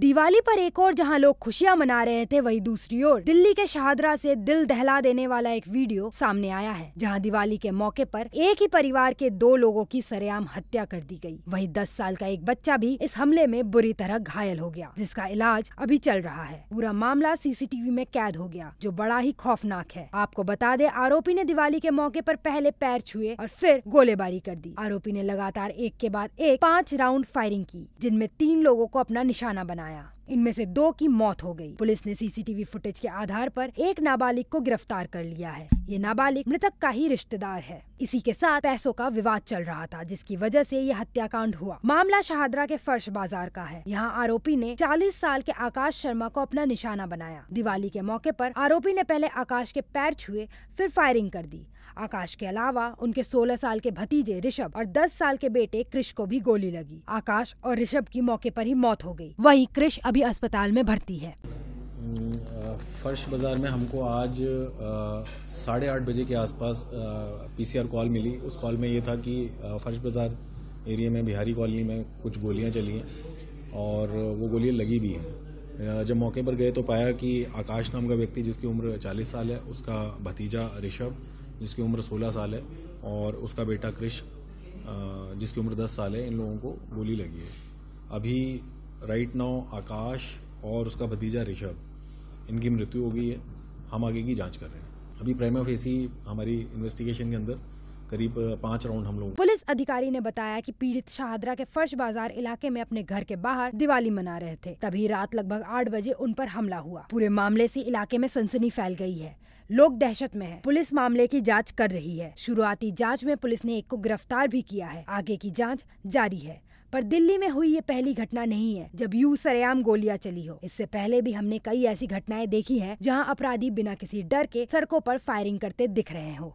दिवाली पर एक और जहां लोग खुशियां मना रहे थे वहीं दूसरी ओर दिल्ली के शहादरा से दिल दहला देने वाला एक वीडियो सामने आया है जहां दिवाली के मौके पर एक ही परिवार के दो लोगों की सरेआम हत्या कर दी गई वहीं 10 साल का एक बच्चा भी इस हमले में बुरी तरह घायल हो गया जिसका इलाज अभी चल रहा है पूरा मामला सीसीटीवी में कैद हो गया जो बड़ा ही खौफनाक है आपको बता दे आरोपी ने दिवाली के मौके आरोप पहले पैर छुए और फिर गोलेबारी कर दी आरोपी ने लगातार एक के बाद एक पाँच राउंड फायरिंग की जिनमें तीन लोगों को अपना निशाना बनाया बनाया इनमें से दो की मौत हो गई पुलिस ने सीसीटीवी फुटेज के आधार पर एक नाबालिग को गिरफ्तार कर लिया है ये नाबालिग मृतक का ही रिश्तेदार है इसी के साथ पैसों का विवाद चल रहा था जिसकी वजह से यह हत्याकांड हुआ मामला शहादरा के फर्श बाजार का है यहाँ आरोपी ने 40 साल के आकाश शर्मा को अपना निशाना बनाया दिवाली के मौके पर आरोपी ने पहले आकाश के पैर छुए फिर फायरिंग कर दी आकाश के अलावा उनके 16 साल के भतीजे ऋषभ और 10 साल के बेटे क्रिश को भी गोली लगी आकाश और ऋषभ की मौके पर ही मौत हो गई वहीं क्रिश अभी अस्पताल में भर्ती है फर्श बाज़ार में हमको आज साढ़े आठ बजे के आसपास पीसीआर कॉल मिली उस कॉल में ये था कि फर्श बाज़ार एरिया में बिहारी कॉलोनी में कुछ गोलियां चली हैं और वो गोलियां लगी भी हैं जब मौके पर गए तो पाया कि आकाश नाम का व्यक्ति जिसकी उम्र 40 साल है उसका भतीजा ऋषभ जिसकी उम्र 16 साल है और उसका बेटा कृष जिसकी उम्र 10 साल है इन लोगों को गोली लगी है अभी राइट नाउ आकाश और उसका भतीजा ऋषभ इनकी मृत्यु हो गई है हम आगे की जांच कर रहे हैं अभी प्राइम ऑफ एसी हमारी इन्वेस्टिगेशन के अंदर करीब पाँच राउंड हम लोग पुलिस अधिकारी ने बताया कि पीड़ित शाहदरा के फर्श बाजार इलाके में अपने घर के बाहर दिवाली मना रहे थे तभी रात लगभग आठ बजे उन पर हमला हुआ पूरे मामले से इलाके में सनसनी फैल गई है लोग दहशत में है पुलिस मामले की जाँच कर रही है शुरुआती जाँच में पुलिस ने एक को गिरफ्तार भी किया है आगे की जाँच जारी है पर दिल्ली में हुई ये पहली घटना नहीं है जब यू सरेआम गोलियां चली हो इससे पहले भी हमने कई ऐसी घटनाएं देखी हैं जहां अपराधी बिना किसी डर के सड़कों पर फायरिंग करते दिख रहे हो